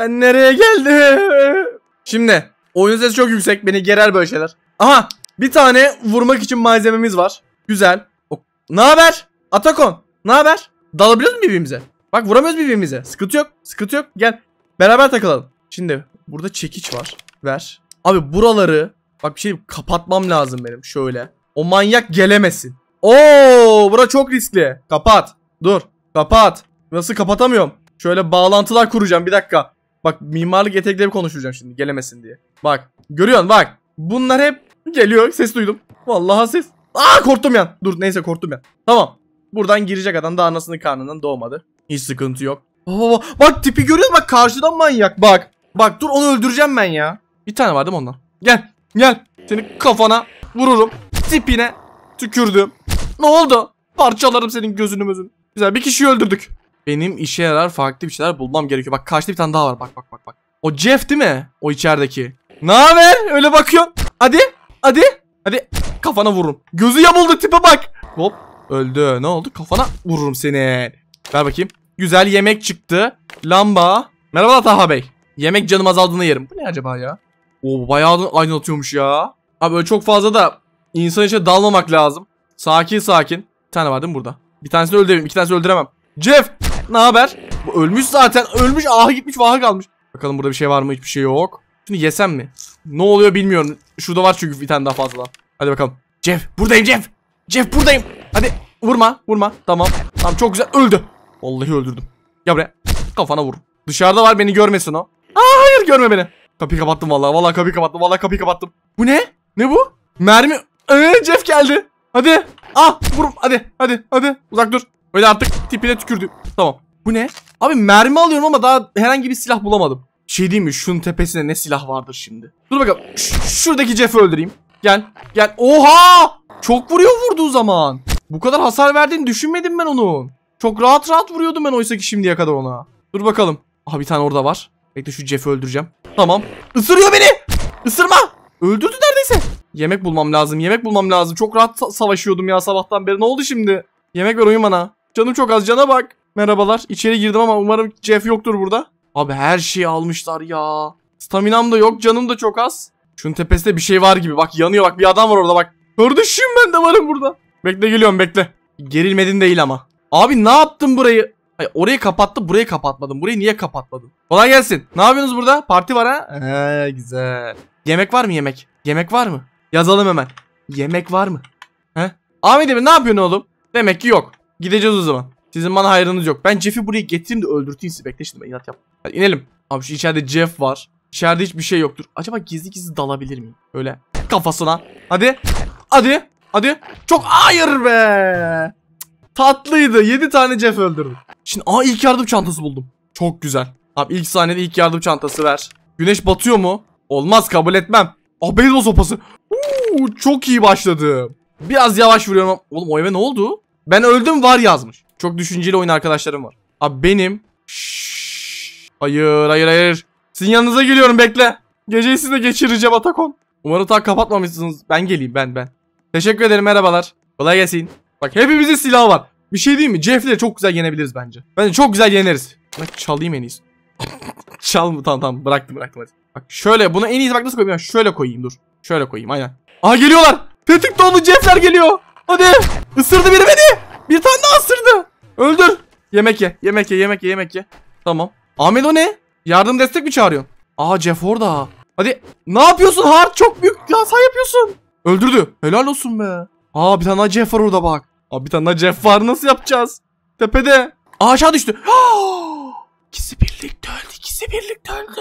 Ben nereye geldim? Şimdi oyun sesi çok yüksek beni gerer böyle şeyler. Aha bir tane vurmak için malzememiz var. Güzel. Ne haber? Atakon. Ne haber? Dalabiliyoruz mu birbirimize? Bak vuramıyoruz birbirimize. Sıkıntı yok. Sıkıntı yok. Gel. Beraber takılalım. Şimdi burada çekiç var. Ver. Abi buraları bak bir şey kapatmam lazım benim şöyle. O manyak gelemesin. Oo, bura çok riskli. Kapat. Dur. Kapat. Nasıl kapatamıyorum? Şöyle bağlantılar kuracağım bir dakika. Bak mimarlık yetenekleri konuşacağım şimdi gelemesin diye. Bak görüyorsun bak. Bunlar hep geliyor ses duydum. Vallahi ses. Aa korktum ya. Dur neyse korktum ya. Tamam. Buradan girecek adam da anasının karnından doğmadı. Hiç sıkıntı yok. Oo, bak tipi görüyorsun. bak karşıdan manyak bak. Bak dur onu öldüreceğim ben ya. Bir tane var vardım ondan. Gel gel. Seni kafana vururum. Tipine tükürdüm. Ne oldu? Parçalarım senin gözünü mözünü. Güzel bir kişiyi öldürdük. Benim işe yarar farklı bir şeyler bulmam gerekiyor. Bak karşıda bir tane daha var. Bak bak bak bak. O Jeff değil mi? O içerideki. Ne haber? Öyle bakıyor. Hadi. Hadi. Hadi kafana vururum. Gözü yamuldu tipe bak. Hop öldü. Ne oldu? Kafana vururum seni. Ver bakayım. Güzel yemek çıktı. Lamba. Merhaba Taha Bey. Yemek canım azaldığında yerim. Bu ne acaba ya? O bayağı da aydınlatıyormuş ya. Abi öyle çok fazla da insan içine dalmamak lazım. Sakin sakin. Bir tane var değil mi burada? Bir tanesini öldüremem. iki tanesini öldüremem. Jeff ne haber? Ölmüş zaten. Ölmüş. ah gitmiş. Vaha kalmış. Bakalım burada bir şey var mı? Hiçbir şey yok. Şimdi yesem mi? Ne oluyor bilmiyorum. Şurada var çünkü bir tane daha fazla. Hadi bakalım. Jeff. Buradayım Jeff. Jeff buradayım. Hadi. Vurma. Vurma. Tamam. Tamam çok güzel. Öldü. Vallahi öldürdüm. Gel buraya. Kafana vur. Dışarıda var beni görmesin o. Aa hayır görme beni. Kapıyı kapattım vallahi. Vallahi kapıyı kapattım. Vallahi kapıyı kapattım. Bu ne? Ne bu? Mermi. Ee, Jeff geldi. Hadi. Ah vurum. Hadi. Hadi. Hadi. Uzak dur. Öyle artık tipine tükürdü. Tamam. Bu ne? Abi mermi alıyorum ama daha herhangi bir silah bulamadım. Şey değil mi? Şunun tepesinde ne silah vardır şimdi? Dur bakalım. Ş şuradaki Jeff'i öldüreyim. Gel. Gel. Oha! Çok vuruyor vurduğu zaman. Bu kadar hasar verdiğini düşünmedim ben onun. Çok rahat rahat vuruyordum ben oysa ki şimdiye kadar ona. Dur bakalım. Aha bir tane orada var. Bekle şu Jeff'i öldüreceğim. Tamam. Isırıyor beni. Isırma. Öldürdü neredeyse. Yemek bulmam lazım. Yemek bulmam lazım. Çok rahat sa savaşıyordum ya sabahtan beri. Ne oldu şimdi? Yemek ver oyun bana. Canım çok az cana bak. Merhabalar. İçeri girdim ama umarım Jeff yoktur burada. Abi her şeyi almışlar ya. Staminam da yok. Canım da çok az. Şunun tepesinde bir şey var gibi. Bak yanıyor bak. Bir adam var orada bak. Kardeşim ben de varım burada. Bekle geliyorum bekle. Gerilmedin değil ama. Abi ne yaptın burayı? Ay, orayı kapattı burayı kapatmadım. Burayı niye kapatmadım? Kolay gelsin. Ne yapıyorsunuz burada? Parti var ha? Ee, güzel. Yemek var mı yemek? Yemek var mı? Yazalım hemen. Yemek var mı? He? Ahmet Emir ne yapıyorsun oğlum? Demek ki yok. Gideceğiz o zaman. Sizin bana hayrınız yok. Ben Jeff'i buraya getireyim de öldürteyim sizi. Bekle şimdi ben inat yap. Hadi inelim. Abi şu içeride Jeff var. İçeride hiçbir şey yoktur. Acaba gizli gizli dalabilir miyim? Öyle kafasına. Hadi. Hadi. Hadi. Çok hayır be. Tatlıydı. 7 tane Jeff öldürdüm. Şimdi aa ilk yardım çantası buldum. Çok güzel. Abi ilk sahnede ilk yardım çantası ver. Güneş batıyor mu? Olmaz kabul etmem. Ah beyzbol sopası. Uuu, çok iyi başladı. Biraz yavaş vuruyorum. Oğlum o eve ne oldu? Ben öldüm var yazmış. Çok düşünceli oyun arkadaşlarım var. Abi benim. Şşş. Hayır hayır hayır. Sizin yanınıza geliyorum bekle. Geceyi sizinle geçireceğim Atakon. Umarım tak kapatmamışsınız. Ben geleyim ben ben. Teşekkür ederim merhabalar. Kolay gelsin. Bak hepimizin silahı var. Bir şey değil mi? Jeff'le çok güzel yenebiliriz bence. Bence çok güzel yeneriz. Bak çalayım en iyisi. Çal mı? Tamam tamam bıraktım bıraktım hadi. Bak şöyle bunu en iyisi bak nasıl koyayım? Şöyle koyayım dur. Şöyle koyayım aynen. Aa geliyorlar. Tetik dolu Jeff'ler geliyor. Hadi. Isırdı biri beni. Bir tane daha ısırdı. Öldür. Yemek ye. Yemek ye. Yemek ye. Yemek ye. Tamam. Ahmet o ne? Yardım destek mi çağırıyorsun? Aa Jeff orada. Hadi. Ne yapıyorsun Hart? Çok büyük hata yapıyorsun. Öldürdü. Helal olsun be. Aa bir tane daha Jeff var orada bak. Aa bir tane daha Jeff var. Nasıl yapacağız? Tepede. Aa aşağı düştü. ikisi birlikte öldü. İkisi birlikte öldü.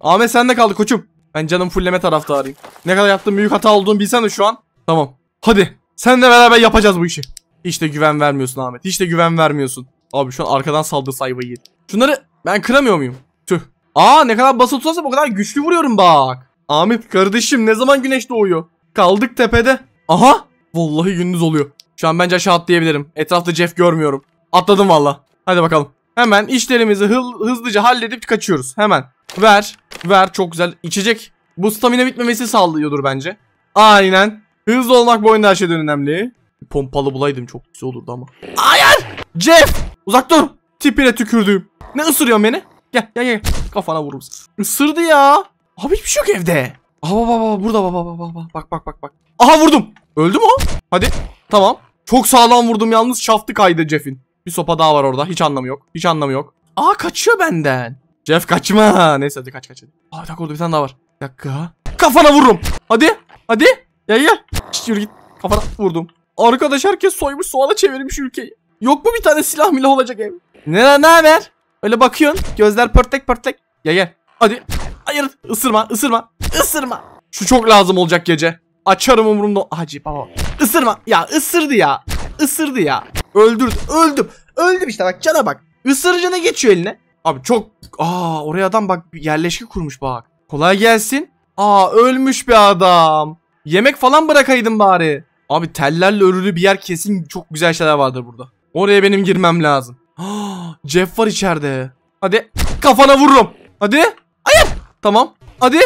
Ahmet sen de kaldı koçum. Ben canım fullleme taraftarıyım. Ne kadar yaptığım büyük hata olduğunu bilsen de şu an. Tamam. Hadi. Seninle beraber yapacağız bu işi. Hiç de güven vermiyorsun Ahmet. Hiç de güven vermiyorsun. Abi şu an arkadan saldığı sayfayı yedi. Şunları ben kıramıyor muyum? Tüh. Aa ne kadar basılı tutarsam o kadar güçlü vuruyorum bak. Ahmet kardeşim ne zaman güneş doğuyor? Kaldık tepede. Aha. Vallahi gündüz oluyor. Şu an bence aşağı atlayabilirim. Etrafta Jeff görmüyorum. Atladım valla. Hadi bakalım. Hemen işlerimizi hızlıca halledip kaçıyoruz. Hemen. Ver. Ver çok güzel. İçecek. Bu stamina bitmemesi sağlıyordur bence. Aynen. Hızlı olmak bu oyunda her şeyden önemli. Pompalı bulaydım çok güzel olurdu ama. Hayır! Jeff! Uzak dur! Tipine tükürdüm. Ne ısırıyorsun beni? Gel gel gel. Kafana vururum. Isırdı ya. Abi hiçbir şey yok evde. Aha baba baba burada baba baba baba. Bak bak bak bak. Aha vurdum. Öldü mü o? Hadi. Tamam. Çok sağlam vurdum yalnız şaftı kaydı Jeff'in. Bir sopa daha var orada. Hiç anlamı yok. Hiç anlamı yok. Aa kaçıyor benden. Jeff kaçma. Neyse hadi kaç kaç hadi. Aa bak orada bir tane daha var. Bir dakika. Kafana vururum. Hadi. Hadi. Ya ya, Şişt, yürü git. Kafana vurdum. Arkadaş herkes soymuş soğana çevirmiş ülkeyi. Yok mu bir tane silah milah olacak ev? Ne ne haber? Öyle bakıyorsun. Gözler pörtlek pörtlek. Ya gel. Hadi. Hayır ısırma ısırma. Isırma. Şu çok lazım olacak gece. Açarım umurumda. Hacı baba. Isırma. Ya ısırdı ya. Isırdı ya. Öldürdü. Öldüm. Öldüm işte bak cana bak. Isırıcı ne geçiyor eline? Abi çok. Aa oraya adam bak yerleşki kurmuş bak. Kolay gelsin. Aa ölmüş bir adam. Yemek falan bırakaydın bari. Abi tellerle örülü bir yer kesin çok güzel şeyler vardır burada. Oraya benim girmem lazım. Jeff var içeride. Hadi kafana vururum. Hadi. ayıp. Tamam. Hadi.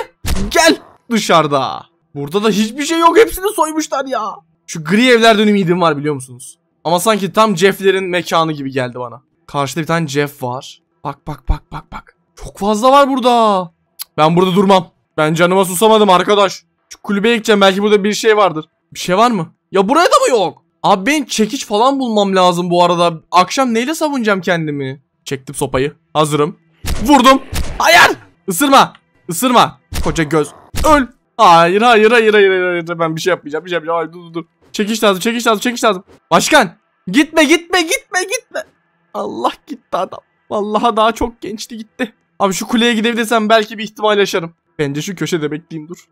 Gel dışarıda. Burada da hiçbir şey yok. Hepsini soymuşlar ya. Şu gri evlerden ümidim var biliyor musunuz? Ama sanki tam Jeff'lerin mekanı gibi geldi bana. Karşıda bir tane Jeff var. Bak bak bak bak bak. Çok fazla var burada. Ben burada durmam. Ben canıma susamadım arkadaş. Şu kulübeye gideceğim belki burada bir şey vardır. Bir şey var mı? Ya buraya da mı yok? Abi ben çekiç falan bulmam lazım bu arada. Akşam neyle savunacağım kendimi? Çektim sopayı. Hazırım. Vurdum. Hayır. Isırma. Isırma. Koca göz. Öl. Hayır hayır hayır hayır hayır. hayır. Ben bir şey yapmayacağım. Bir şey yapmayacağım. Hayır, dur dur dur. Çekiş lazım çekiş lazım çekiş lazım. Başkan. Gitme gitme gitme gitme. Allah gitti adam. Vallahi daha çok gençti gitti. Abi şu kuleye gidebilirsem belki bir ihtimal yaşarım. Bence şu köşede bekleyeyim dur.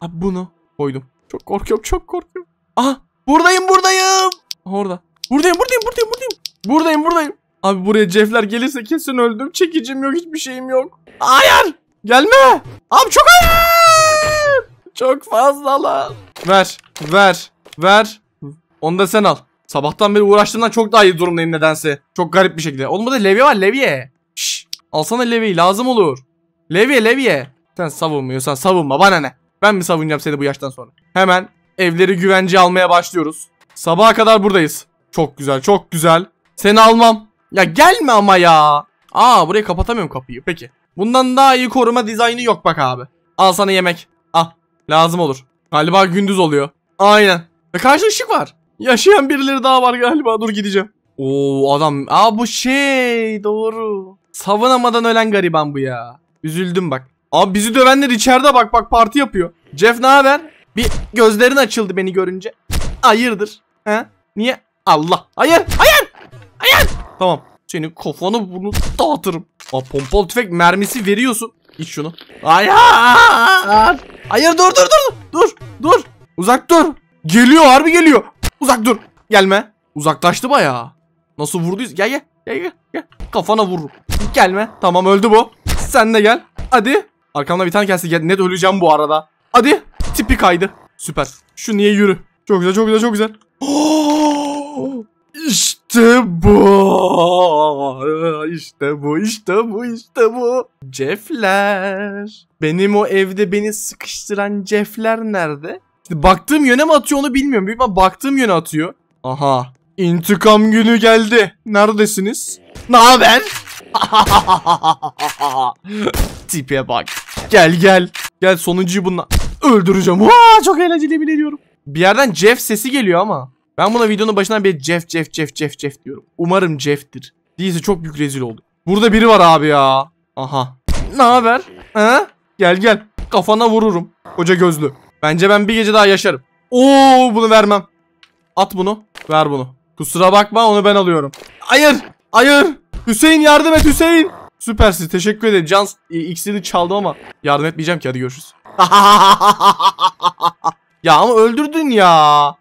Abi bunu koydum. Çok korkuyorum çok korkuyorum. Aha buradayım buradayım. Orada. Buradayım buradayım buradayım buradayım. Buradayım buradayım. Abi buraya cefler gelirse kesin öldüm. Çekicim yok hiçbir şeyim yok. Hayır. Gelme. Abi çok hayır. Çok fazla lan. Ver. Ver. Ver. Onu da sen al. Sabahtan beri uğraştığımdan çok daha iyi durumdayım nedense. Çok garip bir şekilde. Oğlum burada levye var levye. Şşş. Alsana levyeyi lazım olur. Levye levye. Sen savunmuyorsan savunma bana ne. Ben mi savunacağım seni bu yaştan sonra? Hemen evleri güvence almaya başlıyoruz. Sabaha kadar buradayız. Çok güzel çok güzel. Seni almam. Ya gelme ama ya. Aa burayı kapatamıyorum kapıyı. Peki. Bundan daha iyi koruma dizaynı yok bak abi. Al sana yemek. Ah lazım olur. Galiba gündüz oluyor. Aynen. Ve karşı ışık var. Yaşayan birileri daha var galiba. Dur gideceğim. Oo adam. Aa bu şey doğru. Savunamadan ölen gariban bu ya. Üzüldüm bak. Abi bizi dövenler içeride bak bak parti yapıyor. Jeff ne haber? Bir gözlerin açıldı beni görünce. Hayırdır? He? Niye? Allah. Hayır. Hayır. Hayır. Tamam. Senin kafanı bunu dağıtırım. Aa, pompalı tüfek mermisi veriyorsun. İç şunu. Hayır. Hayır dur dur dur. Dur. Dur. Uzak dur. Geliyor harbi geliyor. Uzak dur. Gelme. Uzaklaştı bayağı. Nasıl vurduyuz? Gel gel. Gel gel. gel. Kafana vururum. Gelme. Tamam öldü bu. Sen de gel. Hadi. Arkamda bir tane kelse geldi. Net öleceğim bu arada. Hadi. Tipi kaydı. Süper. Şu niye yürü. Çok güzel çok güzel çok güzel. İşte bu. İşte bu işte bu işte bu. Jeffler. Benim o evde beni sıkıştıran Jeffler nerede? İşte baktığım yöne mi atıyor onu bilmiyorum. Büyük baktığım yöne atıyor. Aha. İntikam günü geldi. Neredesiniz? Ne haber? Tipe bak. Gel gel. Gel sonuncuyu bununla öldüreceğim. Aa, çok eğlenceli bile diyorum. Bir yerden Jeff sesi geliyor ama. Ben buna videonun başından bir Jeff Jeff Jeff Jeff Jeff diyorum. Umarım Jeff'tir. Değilse çok büyük rezil oldu. Burada biri var abi ya. Aha. Ne haber? Ha? Gel gel. Kafana vururum. Koca gözlü. Bence ben bir gece daha yaşarım. Oo bunu vermem. At bunu. Ver bunu. Kusura bakma onu ben alıyorum. Hayır. Hayır. Hüseyin yardım et Hüseyin. Süpersin. Teşekkür ederim. Can e, iksini çaldı ama yardım etmeyeceğim ki. Hadi görüşürüz. ya ama öldürdün ya.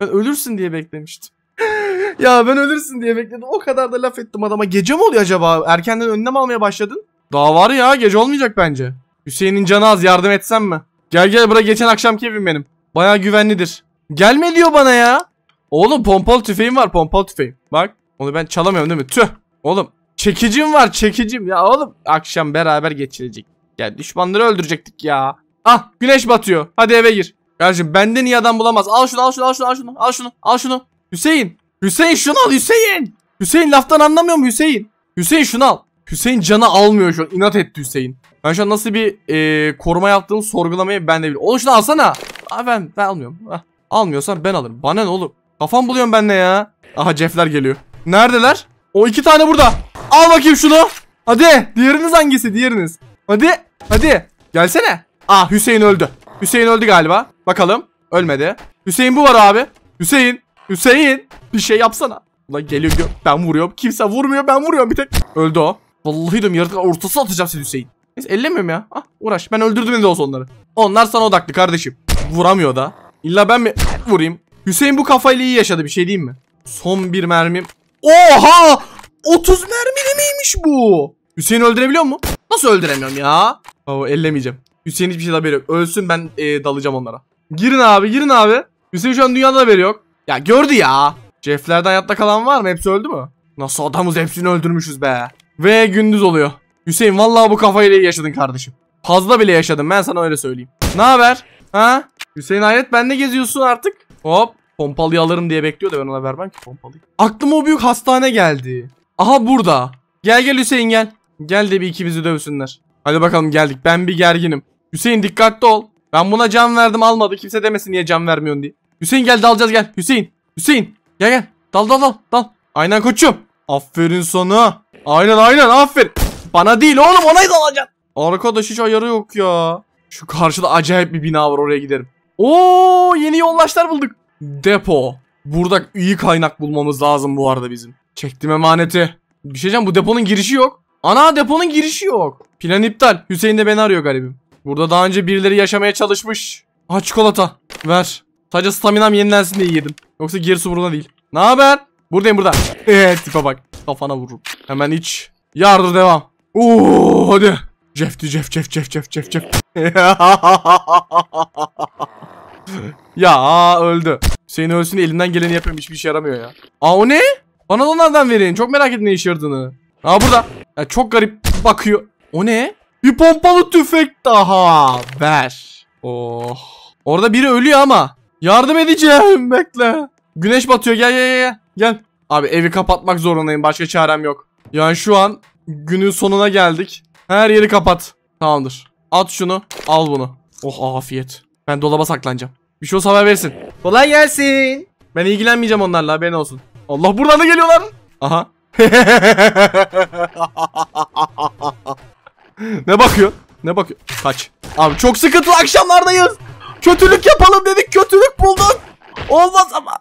Ben ölürsün diye beklemiştim. ya ben ölürsün diye bekledim. O kadar da laf ettim adama. Gece mi oluyor acaba? Erkenden önlem almaya başladın. Daha var ya. Gece olmayacak bence. Hüseyin'in canı az. Yardım etsem mi? Gel gel bura geçen akşamki evim benim. Baya güvenlidir. Gelme diyor bana ya. Oğlum pompalı tüfeğim var. Pompalı tüfeğim. Bak. Onu ben çalamıyorum değil mi? Tüh. Oğlum Çekicim var çekicim. Ya oğlum akşam beraber geçirecek. Ya düşmanları öldürecektik ya. Ah güneş batıyor. Hadi eve gir. Kardeşim bende niye adam bulamaz. Al şunu al şunu al şunu al şunu al şunu al şunu. Hüseyin. Hüseyin şunu al Hüseyin. Hüseyin laftan anlamıyor mu Hüseyin? Hüseyin şunu al. Hüseyin canı almıyor şu an. İnat etti Hüseyin. Ben şu an nasıl bir e, koruma yaptığımı sorgulamayı ben de biliyorum. Oğlum şunu alsana. Aa, ben, ben almıyorum. Ah, almıyorsan ben alırım. Bana ne oğlum? Kafam buluyorum ben ne ya? Aha cefler geliyor. Neredeler? O iki tane burada. Al bakayım şunu. Hadi. Diğeriniz hangisi? Diğeriniz. Hadi. Hadi. Gelsene. Ah Hüseyin öldü. Hüseyin öldü galiba. Bakalım. Ölmedi. Hüseyin bu var abi. Hüseyin. Hüseyin. Bir şey yapsana. Ulan geliyor. Ben vuruyorum. Kimse vurmuyor. Ben vuruyorum bir tek. Öldü o. Vallahi diyorum yaratık ortası atacağım seni Hüseyin. Neyse ellemiyorum ya. Ah uğraş. Ben öldürdüm de olsa onları. Onlar sana odaklı kardeşim. Vuramıyor da. İlla ben mi vurayım? Hüseyin bu kafayla iyi yaşadı bir şey diyeyim mi? Son bir mermim. Oha! 30 mermili miymiş bu? Hüseyin öldürebiliyor mu? Nasıl öldüremiyorum ya? Oo, ellemeyeceğim. Hüseyin hiçbir şey haberi yok. Ölsün ben e, dalacağım onlara. Girin abi girin abi. Hüseyin şu an dünyada haberi yok. Ya gördü ya. Jeff'lerden hayatta kalan var mı? Hepsi öldü mü? Nasıl adamız hepsini öldürmüşüz be. Ve gündüz oluyor. Hüseyin vallahi bu kafayla yaşadın kardeşim. Fazla bile yaşadım ben sana öyle söyleyeyim. Ne haber? Ha? Hüseyin Hayret ben ne geziyorsun artık? Hop. Pompalıyı alırım diye bekliyor da ben ona vermem ki pompalıyı. Aklıma o büyük hastane geldi. Aha burada. Gel gel Hüseyin gel. Gel de bir ikimizi dövsünler. Hadi bakalım geldik. Ben bir gerginim. Hüseyin dikkatli ol. Ben buna can verdim almadı. Kimse demesin niye can vermiyorsun diye. Hüseyin gel dalacağız gel. Hüseyin. Hüseyin. Gel gel. Dal dal dal. Dal. Aynen koçum. Aferin sana. Aynen aynen aferin. Bana değil oğlum ona dalacaksın. Arkadaş hiç ayarı yok ya. Şu karşıda acayip bir bina var oraya giderim. Oo yeni yoldaşlar bulduk. Depo. Burada iyi kaynak bulmamız lazım bu arada bizim. Çektim emaneti. Bir şey diyeceğim bu deponun girişi yok. Ana deponun girişi yok. Plan iptal. Hüseyin de beni arıyor garibim. Burada daha önce birileri yaşamaya çalışmış. Ha çikolata. Ver. Sadece staminam yenilensin diye yedim. Yoksa gerisi umurumda değil. Ne haber? Buradayım burada. Evet tipe bak. Kafana vururum. Hemen iç. Yardır devam. Oo hadi. Jeff Jeff Jeff Jeff Jeff Jeff Jeff. ya öldü. Hüseyin ölsün elinden geleni yapıyorum hiçbir şey yaramıyor ya. Aa o ne? Bana da onlardan verin. Çok merak ettim ne iş yaradığını. Ha burada. Ya çok garip bakıyor. O ne? Bir pompalı tüfek daha. Ver. Oh. Orada biri ölüyor ama. Yardım edeceğim. Bekle. Güneş batıyor. Gel gel gel. Gel. Abi evi kapatmak zorundayım. Başka çarem yok. Yani şu an günün sonuna geldik. Her yeri kapat. Tamamdır. At şunu. Al bunu. Oh afiyet. Ben dolaba saklanacağım. Bir şey olsa haber versin. Kolay gelsin. Ben ilgilenmeyeceğim onlarla haberin olsun. Allah buradan da geliyorlar. Aha. ne bakıyor? Ne bakıyor? Kaç. Abi çok sıkıntılı akşamlardayız. Kötülük yapalım dedik. Kötülük bulduk. Olmaz ama.